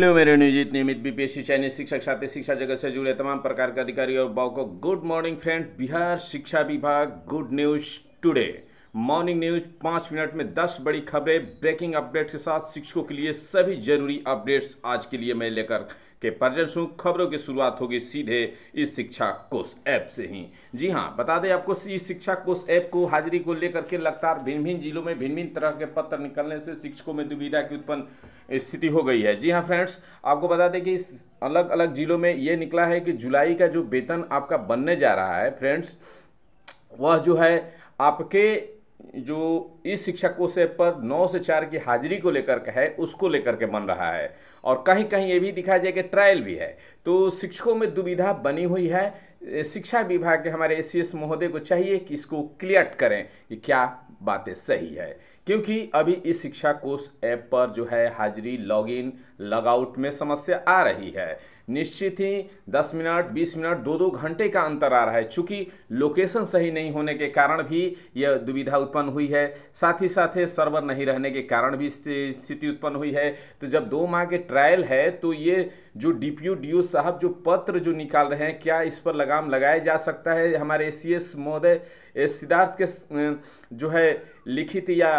hello मेरे न्यूजीत नियमित BPSC चयनित शिक्षक साथी शिक्षा जगत से जुड़े तमाम प्रकार के अधिकारी और बाव को गुड मॉर्निंग फ्रेंड बिहार शिक्षा विभाग good news today morning news पाँच मिनट में दस बड़ी खबरें ब्रेकिंग अपडेट्स के साथ शिक्षकों के लिए सभी जरूरी अपडेट्स आज के लिए मैं लेकर के प्रजन खबरों की शुरुआत होगी सीधे इस शिक्षा कोष ऐप से ही जी हाँ बता दें आपको इस शिक्षा कोष ऐप को हाजिरी को लेकर के लगातार भिन्न भिन्न जिलों में भिन्न भिन्न तरह के पत्र निकलने से शिक्षकों में दुविधा की उत्पन्न स्थिति हो गई है जी हाँ फ्रेंड्स आपको बता दें कि अलग अलग जिलों में ये निकला है कि जुलाई का जो वेतन आपका बनने जा रहा है फ्रेंड्स वह जो है आपके जो इस शिक्षा कोष पर नौ से चार की हाजिरी को लेकर के है उसको लेकर के बन रहा है और कहीं कहीं ये भी दिखाया जाए कि ट्रायल भी है तो शिक्षकों में दुविधा बनी हुई है शिक्षा विभाग के हमारे एस सी महोदय को चाहिए कि इसको क्लियर करें कि क्या बातें सही है क्योंकि अभी इस शिक्षा कोर्स ऐप पर जो है हाजिरी लॉगिन लॉगआउट में समस्या आ रही है निश्चित ही 10 मिनट 20 मिनट दो दो घंटे का अंतर आ रहा है चूँकि लोकेशन सही नहीं होने के कारण भी यह दुविधा उत्पन्न हुई है साथ ही साथ सर्वर नहीं रहने के कारण भी स्थिति उत्पन्न हुई है तो जब दो माह के ट्रायल है तो ये जो डी पी साहब जो पत्र जो निकाल रहे हैं क्या इस पर लगाम लगाया जा सकता है हमारे सी एस महोदय सिद्धार्थ के जो है लिखित या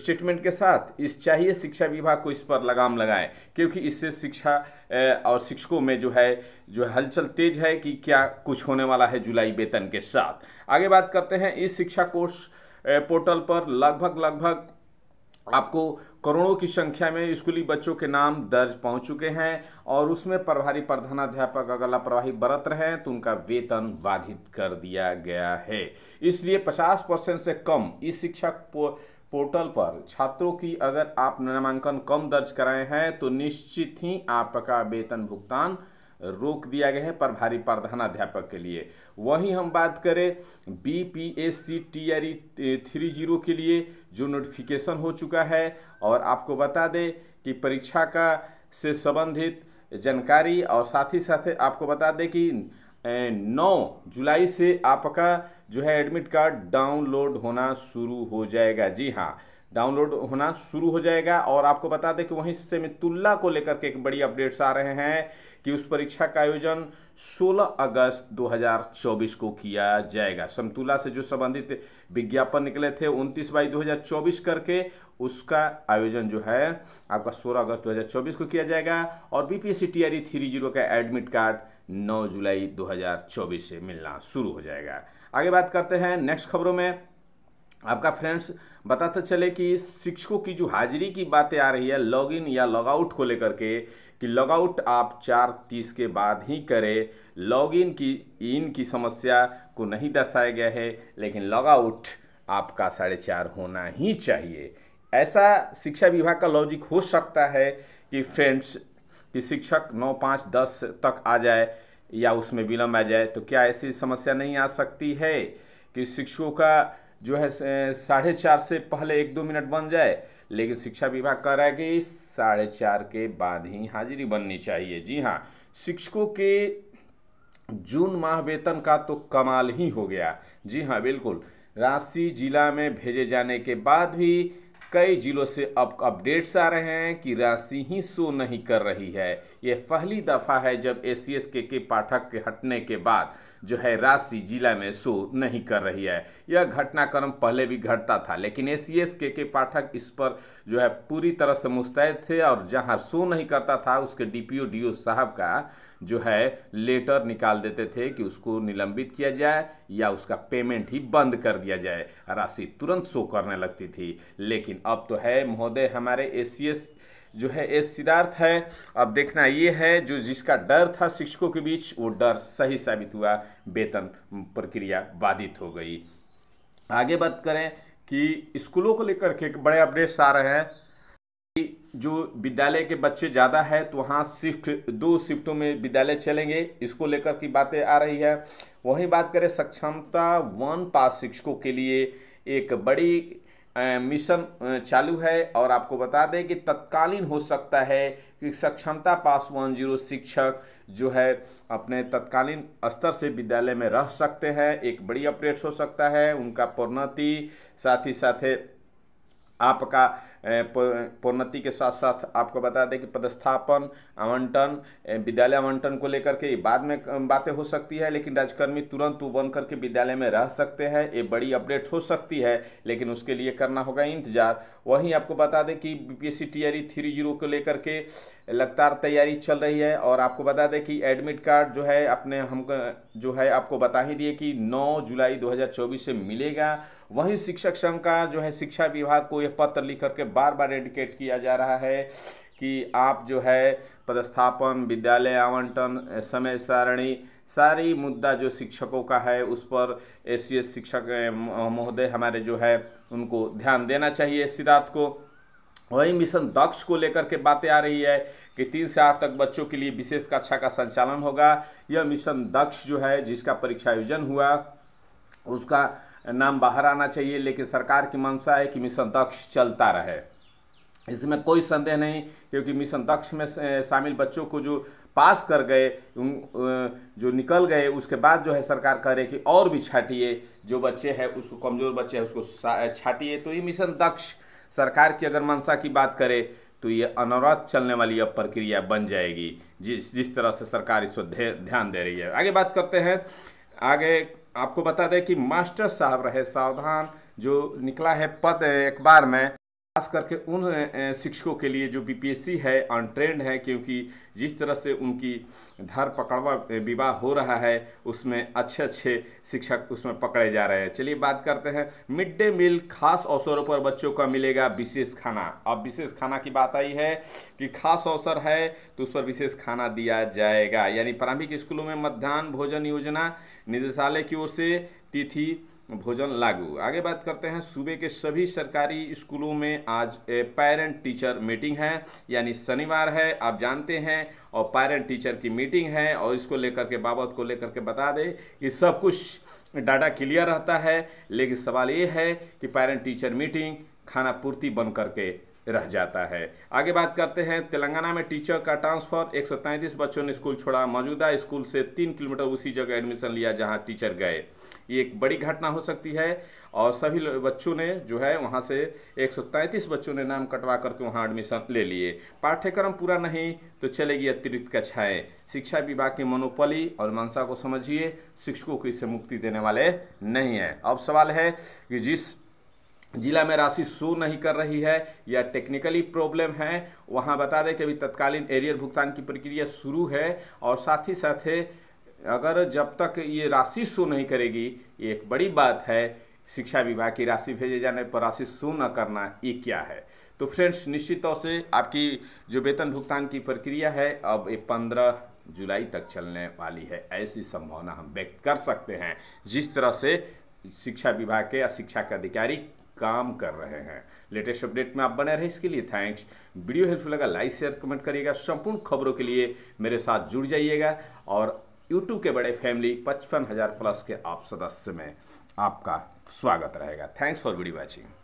स्टेटमेंट के साथ इस चाहिए शिक्षा विभाग को इस पर लगाम लगाए क्योंकि इससे शिक्षा और शिक्षकों में जो है जो हलचल तेज है कि क्या कुछ होने वाला है जुलाई वेतन के साथ आगे बात करते हैं इस शिक्षा कोर्स पोर्टल पर लगभग लगभग आपको करोड़ों की संख्या में स्कूली बच्चों के नाम दर्ज पहुंच चुके हैं और उसमें प्रभारी प्रधानाध्यापक अगर लापरवाही बरत रहे हैं तो उनका वेतन बाधित कर दिया गया है इसलिए 50 परसेंट से कम इस शिक्षक पोर्टल पर छात्रों की अगर आप नामांकन कम दर्ज कराए हैं तो निश्चित ही आपका वेतन भुगतान रोक दिया गया है प्रभारी प्रधानाध्यापक के लिए वहीं हम बात करें B P S C T R E three zero के लिए जो नोटिफिकेशन हो चुका है और आपको बता दें कि परीक्षा का से संबंधित जानकारी और साथ ही साथ आपको बता दें कि नौ जुलाई से आपका जो है एडमिट कार्ड डाउनलोड होना शुरू हो जाएगा जी हाँ डाउनलोड होना शुरू हो जाएगा और आपको बता दें कि वहीं मितुल्ला को लेकर के एक बड़ी अपडेट्स आ रहे हैं कि उस परीक्षा का आयोजन 16 अगस्त 2024 को किया जाएगा समतुल्ला से जो संबंधित विज्ञापन निकले थे 29 बाई 2024 करके उसका आयोजन जो है आपका 16 अगस्त 2024 को किया जाएगा और B P S three zero का एडमिट कार्ड 9 जुलाई 2024 से मिलना शुरू हो जाएगा आगे बात करते हैं नेक्स्ट खबरों में आपका फ्रेंड्स बताते चले कि शिक्षकों की जो हाजिरी की बातें आ रही है लॉगिन या लॉगआउट को लेकर के कि लॉगआउट आप चार तीस के बाद ही करें लॉगिन की इन की समस्या को नहीं दर्शाया गया है लेकिन लॉगआउट आपका साढ़े चार होना ही चाहिए ऐसा शिक्षा विभाग का लॉजिक हो सकता है कि फ्रेंड्स कि शिक्षक नौ पाँच दस तक आ जाए या उसमें विलम्ब आ जाए तो क्या ऐसी समस्या नहीं आ सकती है कि शिक्षकों का जो है साढ़े चार से पहले एक दो मिनट बन जाए लेकिन शिक्षा विभाग कह रहा है कि साढ़े चार के बाद ही हाजिरी बननी चाहिए जी हाँ शिक्षकों के जून माह वेतन का तो कमाल ही हो गया जी हाँ बिल्कुल राशि जिला में भेजे जाने के बाद भी कई जिलों से अब अपडेट्स आ रहे हैं कि राशि ही शो नहीं कर रही है यह पहली दफ़ा है जब ए सी एस के के पाठक के हटने के बाद जो है राशि जिला में शो नहीं कर रही है यह घटनाक्रम पहले भी घटता था लेकिन ए सी एस के के पाठक इस पर जो है पूरी तरह से मुस्तैद थे और जहां शो नहीं करता था उसके D P O D O साहब का जो है लेटर निकाल देते थे कि उसको निलंबित किया जाए या उसका पेमेंट ही बंद कर दिया जाए राशि तुरंत शो करने लगती थी लेकिन अब तो है महोदय हमारे ए जो है एस सिद्धार्थ है अब देखना ये है जो जिसका डर था शिक्षकों के बीच वो डर सही साबित हुआ वेतन प्रक्रिया बाधित हो गई आगे बात करें कि स्कूलों को लेकर के बड़े अपडेट्स आ रहे हैं जो विद्यालय के बच्चे ज़्यादा है तो वहाँ शिफ्ट दो शिफ्टों में विद्यालय चलेंगे इसको लेकर की बातें आ रही है वहीं बात करें सक्षमता वन पास शिक्षकों के लिए एक बड़ी मिशन चालू है और आपको बता दें कि तत्कालीन हो सकता है कि सक्षमता पास वन जीरो शिक्षक जो है अपने तत्कालीन स्तर से विद्यालय में रह सकते हैं एक बड़ी अपडेट हो सकता है उनका प्रोन्नति साथ ही साथ आपका प्रोन्नति के साथ साथ आपको बता दें कि पदस्थापन आवंटन विद्यालय आवंटन को लेकर के बाद में बातें हो सकती है लेकिन राजकर्मी तुरंत बन करके विद्यालय में रह सकते हैं ये बड़ी अपडेट हो सकती है लेकिन उसके लिए करना होगा इंतजार वहीं आपको बता दें कि B P S C TRE three zero को लेकर के लगातार तैयारी चल रही है और आपको बता दें कि एडमिट कार्ड जो है अपने हम जो है आपको बता ही दिए कि 9 जुलाई 2024 से मिलेगा वहीं शिक्षक संघ का जो है शिक्षा विभाग को यह पत्र लिख करके बार बार एडिकेट किया जा रहा है कि आप जो है पदस्थापन विद्यालय आवंटन समय सारणी सारी मुद्दा जो शिक्षकों का है उस पर एस शिक्षक महोदय हमारे जो है उनको ध्यान देना चाहिए सिद्धार्थ को वही मिशन दक्ष को लेकर के बातें आ रही है कि तीन से आठ तक बच्चों के लिए विशेष कक्षा का संचालन होगा यह मिशन दक्ष जो है जिसका परीक्षा आयोजन हुआ उसका नाम बाहर आना चाहिए लेकिन सरकार की मंशा है कि मिशन दक्ष चलता रहे इसमें कोई संदेह नहीं क्योंकि मिशन दक्ष में शामिल बच्चों को जो पास कर गए जो निकल गए उसके बाद जो है सरकार कह रही कि और भी छाटिए जो बच्चे हैं उसको कमज़ोर बच्चे हैं उसको छाटिए तो ये मिशन दक्ष सरकार की अगर मंशा की बात करे तो ये अनवरत चलने वाली अब प्रक्रिया बन जाएगी जिस जिस तरह से सरकार इस पर ध्यान दे रही है आगे बात करते हैं आगे आपको बता दें कि मास्टर साहब रहे सावधान जो निकला है पद अखबार में खास करके उन शिक्षकों के लिए जो बीपीएससी है अनट्रेंड है क्योंकि जिस तरह से उनकी धर पकड़वा विवाह हो रहा है उसमें अच्छे अच्छे शिक्षक उसमें पकड़े जा रहे हैं चलिए बात करते हैं मिड डे मील खास अवसरों पर बच्चों का मिलेगा विशेष खाना अब विशेष खाना की बात आई है कि खास अवसर है तो उस पर विशेष खाना दिया जाएगा यानी प्रारंभिक स्कूलों में मध्यान्ह भोजन योजना निदेशालय की ओर से तिथि भोजन लागू आगे बात करते हैं सूबे के सभी सरकारी स्कूलों में आज पेरेंट टीचर मीटिंग है यानी शनिवार है आप जानते हैं और पेरेंट टीचर की मीटिंग है और इसको लेकर के बाबत को लेकर के बता दें कि सब कुछ डाटा क्लियर रहता है लेकिन सवाल ये है कि पेरेंट टीचर मीटिंग खाना पूर्ति बन करके रह जाता है आगे बात करते हैं तेलंगाना में टीचर का ट्रांसफर एक बच्चों ने स्कूल छोड़ा मौजूदा स्कूल से तीन किलोमीटर उसी जगह एडमिशन लिया जहां टीचर गए ये एक बड़ी घटना हो सकती है और सभी बच्चों ने जो है वहां से एक बच्चों ने नाम कटवा करके वहां एडमिशन ले लिए पाठ्यक्रम पूरा नहीं तो चलेगी अतिरिक्त कक्षाएँ शिक्षा विभाग की मनोपली और मनसा को समझिए शिक्षकों को इससे मुक्ति देने वाले नहीं है अब सवाल है कि जिस जिला में राशि शो नहीं कर रही है या टेक्निकली प्रॉब्लम है वहाँ बता दें कि अभी तत्कालीन एरियर भुगतान की प्रक्रिया शुरू है और साथ ही साथ अगर जब तक ये राशि शो नहीं करेगी ये एक बड़ी बात है शिक्षा विभाग की राशि भेजे जाने पर राशि शो न करना ये क्या है तो फ्रेंड्स निश्चित तौर से आपकी जो वेतन भुगतान की प्रक्रिया है अब ये पंद्रह जुलाई तक चलने वाली है ऐसी संभावना हम व्यक्त कर सकते हैं जिस तरह से शिक्षा विभाग के या शिक्षा के अधिकारी काम कर रहे हैं लेटेस्ट अपडेट में आप बने रहे इसके लिए थैंक्स वीडियो हेल्पफुल लगा लाइक शेयर कमेंट करिएगा संपूर्ण खबरों के लिए मेरे साथ जुड़ जाइएगा और यूट्यूब के बड़े फैमिली पचपन हज़ार प्लस के आप सदस्य में आपका स्वागत रहेगा थैंक्स फॉर वीडियो वॉचिंग